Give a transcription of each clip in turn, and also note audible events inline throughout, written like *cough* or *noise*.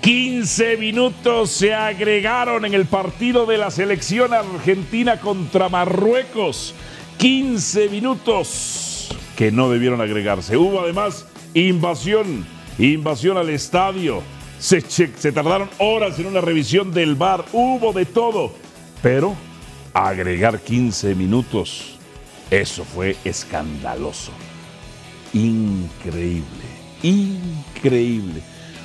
15 minutos se agregaron en el partido de la selección argentina contra Marruecos. 15 minutos que no debieron agregarse. Hubo además invasión, invasión al estadio. Se, tardaron horas en una revisión del bar. Hubo de todo. Pero agregar 15 minutos, eso fue escandaloso. Increíble, increíble.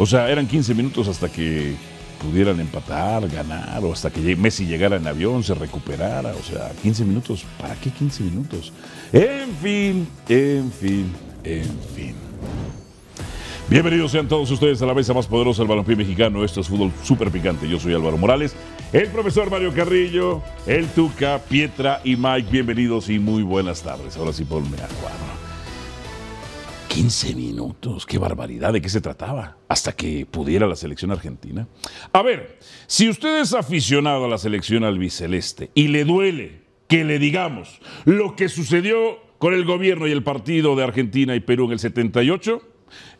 O sea, eran 15 minutos hasta que pudieran empatar, ganar, o hasta que Messi llegara en avión, se recuperara. O sea, 15 minutos. ¿Para qué 15 minutos? En fin, en fin, en fin. Bienvenidos sean todos ustedes a la mesa más poderosa del balompié mexicano. Esto es Fútbol súper Picante. Yo soy Álvaro Morales, el profesor Mario Carrillo, el Tuca, Pietra y Mike. Bienvenidos y muy buenas tardes. Ahora sí ponme a cuadro. 15 minutos, qué barbaridad, ¿de qué se trataba? Hasta que pudiera la selección argentina. A ver, si usted es aficionado a la selección albiceleste y le duele que le digamos lo que sucedió con el gobierno y el partido de Argentina y Perú en el 78,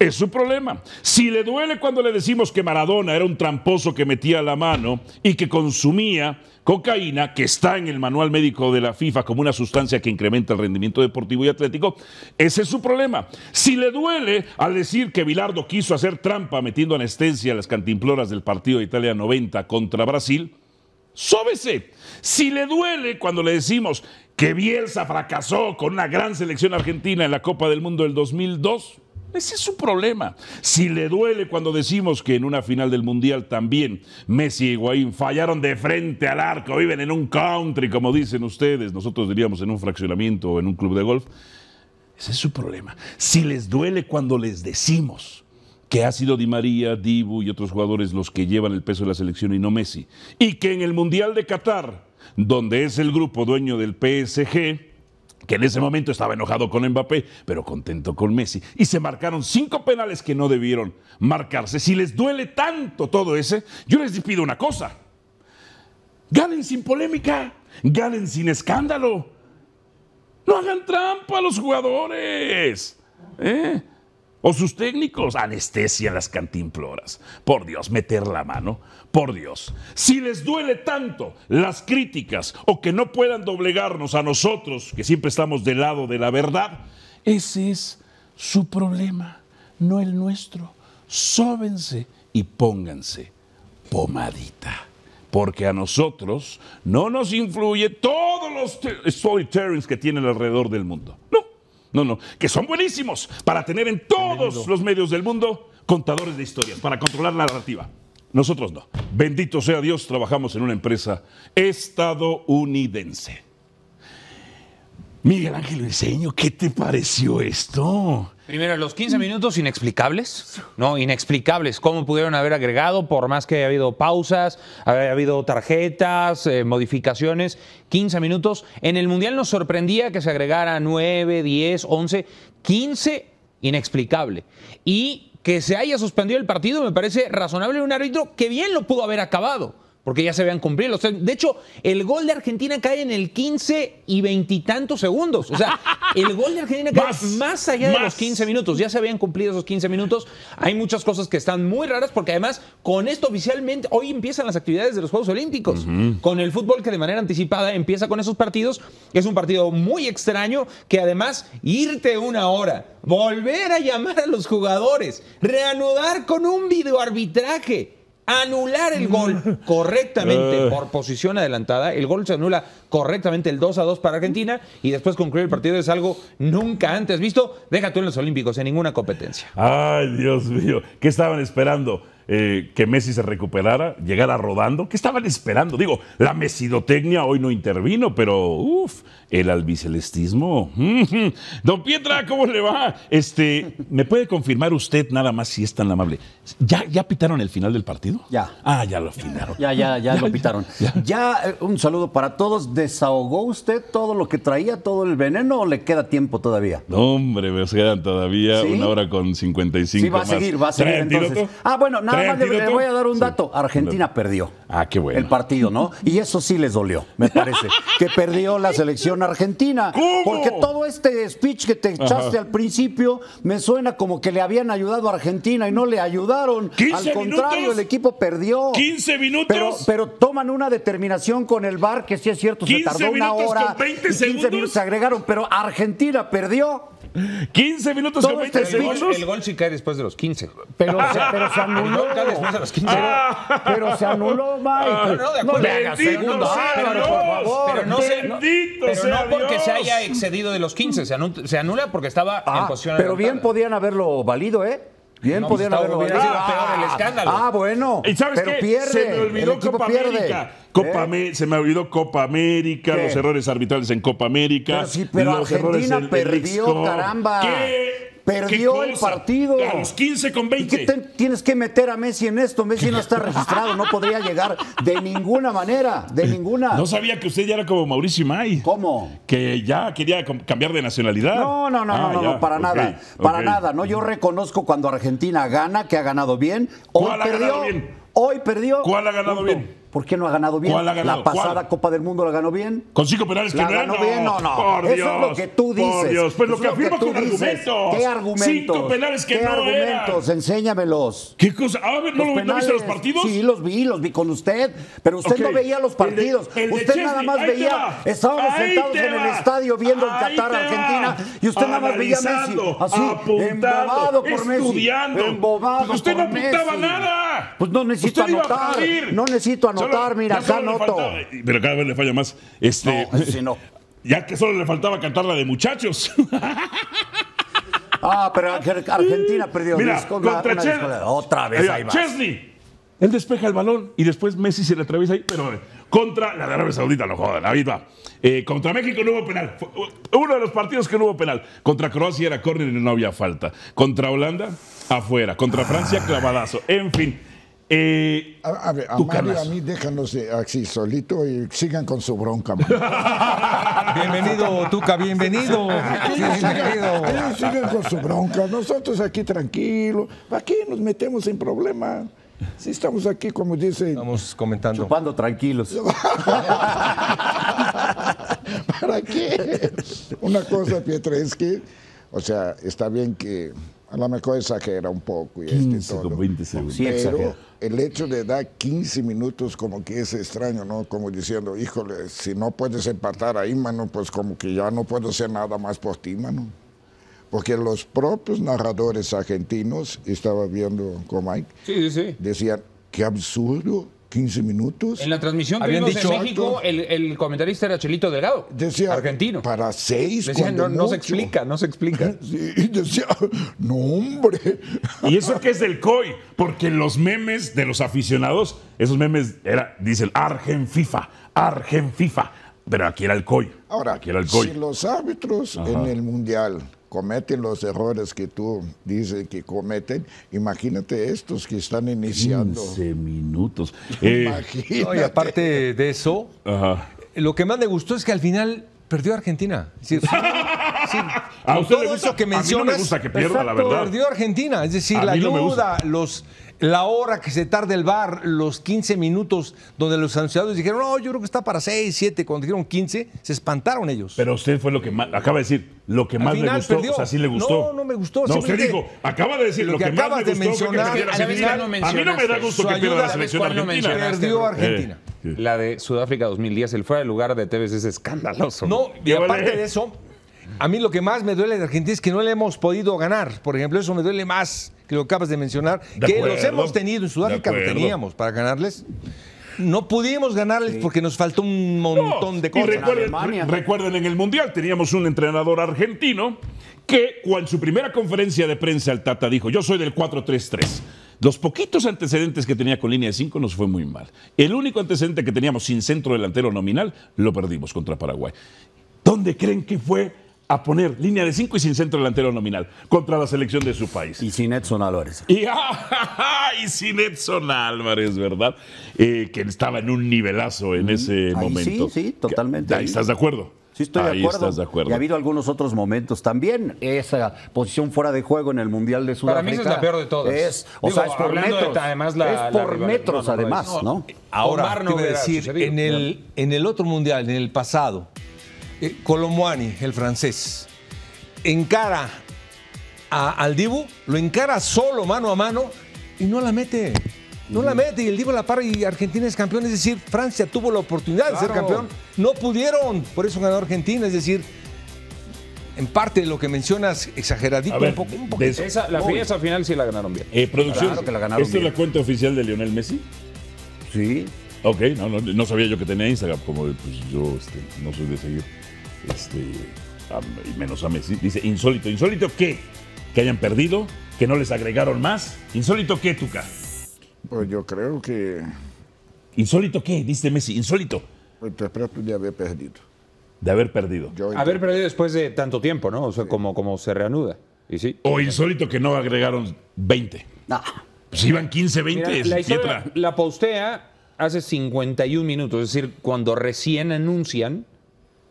es su problema. Si le duele cuando le decimos que Maradona era un tramposo que metía la mano y que consumía cocaína, que está en el manual médico de la FIFA como una sustancia que incrementa el rendimiento deportivo y atlético, ese es su problema. Si le duele al decir que Vilardo quiso hacer trampa metiendo anestesia a las cantimploras del partido de Italia 90 contra Brasil, sóbese. Si le duele cuando le decimos que Bielsa fracasó con una gran selección argentina en la Copa del Mundo del 2002, ese es su problema. Si le duele cuando decimos que en una final del Mundial también Messi y Higuaín fallaron de frente al arco, viven en un country, como dicen ustedes, nosotros diríamos en un fraccionamiento o en un club de golf, ese es su problema. Si les duele cuando les decimos que ha sido Di María, Dibu y otros jugadores los que llevan el peso de la selección y no Messi, y que en el Mundial de Qatar, donde es el grupo dueño del PSG, que en ese momento estaba enojado con Mbappé, pero contento con Messi. Y se marcaron cinco penales que no debieron marcarse. Si les duele tanto todo ese, yo les pido una cosa. Ganen sin polémica, ganen sin escándalo. No hagan trampa a los jugadores. ¿eh? O sus técnicos anestesia las cantimploras. Por Dios, meter la mano. Por Dios. Si les duele tanto las críticas o que no puedan doblegarnos a nosotros, que siempre estamos del lado de la verdad, ese es su problema, no el nuestro. Sóbense y pónganse pomadita. Porque a nosotros no nos influye todos los storytellings que tienen alrededor del mundo no, no, que son buenísimos para tener en todos los medios del mundo contadores de historias, para controlar la narrativa. Nosotros no. Bendito sea Dios, trabajamos en una empresa estadounidense. Miguel Ángel enseño. ¿qué te pareció esto? Primero, los 15 minutos inexplicables, ¿no? Inexplicables. ¿Cómo pudieron haber agregado, por más que haya habido pausas, haya habido tarjetas, eh, modificaciones? 15 minutos. En el Mundial nos sorprendía que se agregara 9, 10, 11, 15, inexplicable. Y que se haya suspendido el partido me parece razonable un árbitro que bien lo pudo haber acabado porque ya se habían cumplido. de hecho, el gol de Argentina cae en el 15 y veintitantos segundos. O sea, *laughs* el gol de Argentina cae más, allá de los 15 minutos. Ya se habían cumplido esos 15 minutos. Hay muchas cosas que están muy raras porque además con esto oficialmente hoy empiezan las actividades de los Juegos Olímpicos. Con el fútbol que de manera anticipada empieza con esos partidos. Es un partido muy extraño que además irte una hora, volver a llamar a los jugadores, reanudar con un videoarbitraje anular el gol mm. correctamente eh. por posición adelantada. El gol se anula correctamente el 2 a 2 para Argentina y después concluir el partido es algo nunca antes visto. Deja tú en los Olímpicos, en ninguna competencia. Ay, Dios mío, ¿qué estaban esperando? Eh, que Messi se recuperara, llegara rodando. ¿Qué estaban esperando? Digo, la mesidotecnia hoy no intervino, pero uff, el albicelestismo. *laughs* Don Pietra, ¿cómo le va? Este, ¿me puede confirmar usted nada más si es tan amable? ¿Ya, ya pitaron el final del partido? Ya. Ah, ya lo pitaron. Ya, ya, ya, lo *laughs* pitaron. Ya, eh, un saludo para todos. ¿Desahogó usted todo lo que traía, todo el veneno o le queda tiempo todavía? hombre, me quedan todavía una hora con 55 Sí, va a seguir, va a seguir entonces. Ah, bueno, nada te voy a dar un dato. Argentina perdió. Ah, qué bueno. El partido, ¿no? Y eso sí les dolió, me parece. que perdió la selección argentina. Porque todo este speech que te echaste al principio me suena como que le habían ayudado a Argentina y no le ayudaron. al contrario, el equipo perdió. 15 minutos. Pero, toman una determinación con el VAR, que sí es cierto, se tardó una hora. 15 minutos se agregaron, pero Argentina perdió. 15 minutos y con 20 este segundos. El gol, sí cae después de los 15. Pero, se, *laughs* pero se anuló. después de los 15. Ah. Pero, se anuló, Mike. No, ah, no, de acuerdo. Bendito sea ah, Dios. Pero, por favor. pero no, no porque se haya excedido de los 15. Se anula, porque estaba en posición Pero bien podían haberlo valido, ¿eh? Bien, podían haberlo hubiera el escándalo. Ah, bueno. ¿Y sabes pero qué? Pierde, ¿Eh? se me olvidó Copa América. Copa se me olvidó Copa América, los errores arbitrales en Copa América. Pero sí, pero Argentina perdió, caramba. ¿Qué? Perdió el partido. A los 15 con 20. qué tienes que meter a Messi en esto? Messi no está registrado, no podría llegar de ninguna manera, de ninguna. No sabía que usted ya era como Mauricio May. ¿Cómo? Que ya quería cambiar de nacionalidad. No, no, no, no, ah, no, para nada. Para nada, ¿no? Yo reconozco cuando Argentina gana, que ha ganado bien. Hoy perdió. Hoy perdió. ¿Cuál ha ganado bien? ¿Por qué no ha ganado bien? La pasada Copa del Mundo la ganó bien. ¿Con cinco penales que ganó no, bien? No, no. Eso es lo que tú dices. Por Dios, pues lo que afirma con argumentos. ¿Qué argumentos? Cinco penales que ¿Qué argumentos? Enséñamelos. ¿Qué cosa? ¿no, lo viste los partidos? Sí, los vi, los vi con usted. Pero usted no veía los partidos. usted nada más veía. Estábamos sentados en el estadio viendo el Qatar, Argentina. Y usted nada más veía a Messi. Así, embobado por Messi. Embobado Usted no apuntaba nada. Pues no necesito anotar. No necesito anotar. Eh, pero cada vez le falla más. Este, si no. *laughs* Ya que solo le faltaba cantar la de muchachos. Ah, pero Argentina perdió Mira, contra otra vez ahí Chesney. Él despeja el balón y después Messi se le atraviesa ahí, pero contra la de Arabia Saudita, no jodan, ahí va. Eh, contra México no hubo penal. Uno de los partidos que no hubo penal. Contra Croacia era córner y no había falta. Contra Holanda, afuera. Contra Francia, clavadazo. En fin. Eh, a, ver, a a mí déjanos eh, así solito y sigan con su bronca. *laughs* bienvenido, Tuca, bienvenido. Ellos sigan, con su bronca. Nosotros aquí tranquilos. Aquí nos metemos en problema. Si estamos aquí, como dicen... Estamos comentando. Chupando tranquilos. *laughs* ¿Para qué? Una cosa, Pietra, es que, o sea, está bien que a lo mejor exagera un poco. Este Pero el hecho de dar 15 minutos como que es extraño, ¿no? Como diciendo, híjole, si no puedes empatar ahí, mano, pues como que ya no puedo hacer nada más por ti, mano. Porque los propios narradores argentinos, estaba viendo con Mike, decían, qué absurdo 15 minutos. En la transmisión que dicho, en México, el, comentarista era Chelito Delgado, decía, argentino. Para seis, decía, no, no se explica, no se explica. *laughs* Y decía, no hombre. Y eso qué es del COI, porque los memes de los aficionados, esos memes, era, dice Argen FIFA, Argen FIFA, pero aquí era el COI. Ahora, aquí era el COI. los árbitros en el Mundial cometen los errores que tú dices que cometen, imagínate estos que están iniciando. 15 minutos. *laughs* Eh, imagínate. y aparte de eso, lo que más me gustó es que al final perdió Argentina. Sí. A usted le eso que menciona mí no me gusta que pierda, la verdad. Perdió Argentina, es decir, la ayuda, los la hora que se tarda el bar, los 15 minutos donde los anunciados dijeron, no, yo creo que está para 6, 7, cuando dijeron 15, se espantaron ellos. Pero usted fue lo que más, acaba de decir, lo que más le gustó, perdió. o sea, le gustó. No, no me gustó. No, usted dijo, acaba de decir, lo, que, que más me gustó fue que perdiera Argentina. a mí no me da gusto que pierda la selección argentina. Perdió Argentina. La de Sudáfrica 2010, el fuera de lugar de TVC es escandaloso. No, y aparte de eso, a mí lo que más me duele de Argentina es que no le hemos podido ganar. Por ejemplo, eso me duele más que lo que acabas de mencionar. que los hemos tenido en Sudáfrica, lo teníamos para ganarles. No pudimos ganarles porque nos faltó un montón de cosas. recuerden, en el Mundial teníamos un entrenador argentino que en su primera conferencia de prensa al Tata dijo, yo soy del 4-3-3. Los poquitos antecedentes que tenía con línea de 5 nos fue muy mal. El único antecedente que teníamos sin centro delantero nominal lo perdimos contra Paraguay. ¿Dónde creen que fue a poner línea de 5 y sin centro delantero nominal contra la selección de su país. Y sin Edson Álvarez. Y, *laughs* sin Edson Álvarez, ¿verdad? Eh, que estaba en un nivelazo en ese momento. Sí, sí, totalmente. Ahí estás de acuerdo. Sí, estoy de acuerdo. Estás de acuerdo. Y ha habido algunos otros momentos también. Esa posición fuera de juego en el Mundial de Sudáfrica. Para mí es la peor de todas. Es, o sea, es por metros. además, la, es por metros, además, ¿no? Ahora, te decir, en el, en el otro Mundial, en el pasado, eh, Colomboani, el francés, encara al Dibu, lo encara solo mano a mano y no la mete. No la mete y el Dibu la para y Argentina es campeón. Es decir, Francia tuvo la oportunidad de ser campeón. No pudieron, por eso ganó Argentina. Es decir, en parte lo que mencionas, exageradito, un, poco, la fiesta final sí la ganaron bien. Eh, producción, claro es la cuenta oficial de Lionel Messi? Sí. Ok, no, sabía yo que tenía Instagram, como pues, yo este, no soy de seguir, este, menos a Messi. Dice, insólito, insólito qué? Que hayan perdido, que no les agregaron más. Insólito qué, Tuca? Pues yo creo que... Insólito qué, dice Messi, insólito. Interpreto pues, de haber perdido. De haber perdido. haber perdido después de tanto tiempo, ¿no? O sea, como, como se reanuda. ¿Y sí? O insólito que no agregaron 20. No. Si pues, iban 15, 20. la, la postea hace 51 minutos, es decir, cuando recién anuncian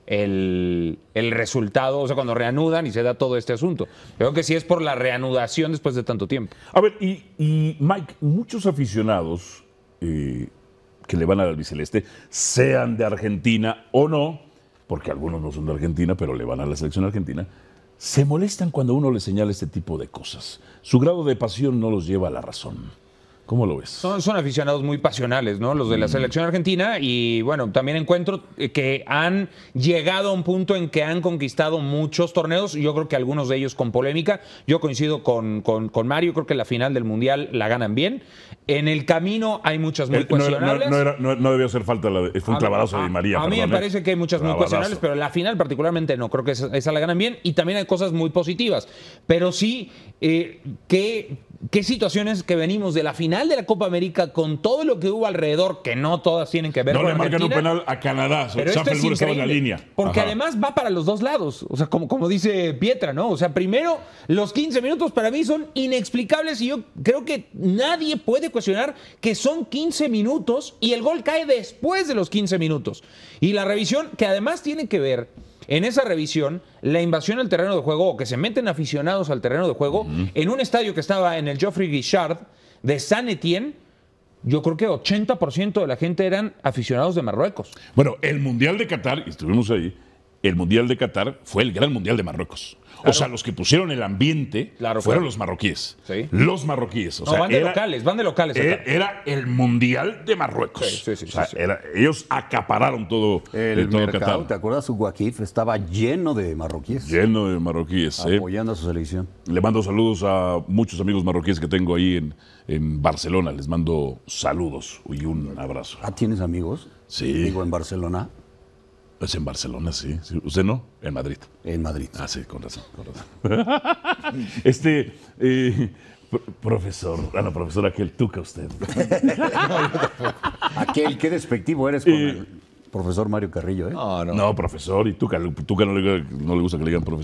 el, resultado, o sea, cuando reanudan y se da todo este asunto. Creo que sí es por la reanudación después de tanto tiempo. A ver, y, Mike, muchos aficionados eh, que le van al albiceleste, sean de Argentina o no, porque algunos no son de Argentina, pero le van a la selección argentina, se molestan cuando uno le señala este tipo de cosas. Su grado de pasión no los lleva a la razón. ¿Cómo lo ves? Son, aficionados muy pasionales, ¿no? Los de la mm. selección argentina y bueno, también encuentro eh, que han llegado a un punto en que han conquistado muchos torneos, yo creo que algunos de ellos con polémica, yo coincido con, con, Mario, creo que la final del Mundial la ganan bien. En el camino hay muchas muy eh, cuestionables. No, debió hacer falta, la de, un de María. A mí me ¿eh? parece que hay muchas muy cuestionables, pero la final particularmente no, creo que esa, la ganan bien y también hay cosas muy positivas. Pero sí, que qué situaciones que venimos de la final de la Copa América con todo lo que hubo alrededor, que no todas tienen que ver no con. No le marcan un penal a Canadá, pero esto es la línea. Porque además va para los dos lados. O sea, como, como dice Pietra, ¿no? O sea, primero, los 15 minutos para mí son inexplicables y yo creo que nadie puede cuestionar que son 15 minutos y el gol cae después de los 15 minutos. Y la revisión, que además tiene que ver en esa revisión, la invasión al terreno de juego, o que se meten aficionados al terreno de juego, en un estadio que estaba en el Geoffrey Guichard de saint Etienne, yo creo que 80% de la gente eran aficionados de Marruecos. Bueno, el Mundial de Qatar, estuvimos ahí, el Mundial de Qatar fue el gran Mundial de Marruecos. O sea, los que pusieron el ambiente fueron los marroquíes. Los marroquíes. O sea, van de locales, van de locales. E era, el Mundial de Marruecos. ellos acapararon todo eh, el Qatar. ¿Te acuerdas? Guakif estaba lleno de marroquíes. Lleno de marroquíes. ¿eh? Apoyando a su selección. Le mando saludos a muchos amigos marroquíes que tengo ahí en, Barcelona. Les mando saludos y un abrazo. ¿Ah, tienes amigos? Sí. Digo, en Barcelona es en Barcelona, sí. ¿Usted no? En Madrid. En Madrid. Ah, sí, con razón. *laughs* este, eh, profesor, ah, no, profesor, aquel tuca usted. *laughs* aquel, qué despectivo eres con eh, el profesor Mario Carrillo, ¿eh? Ah, no, no. profesor, y tuca, tuca no le gusta que le digan profesor.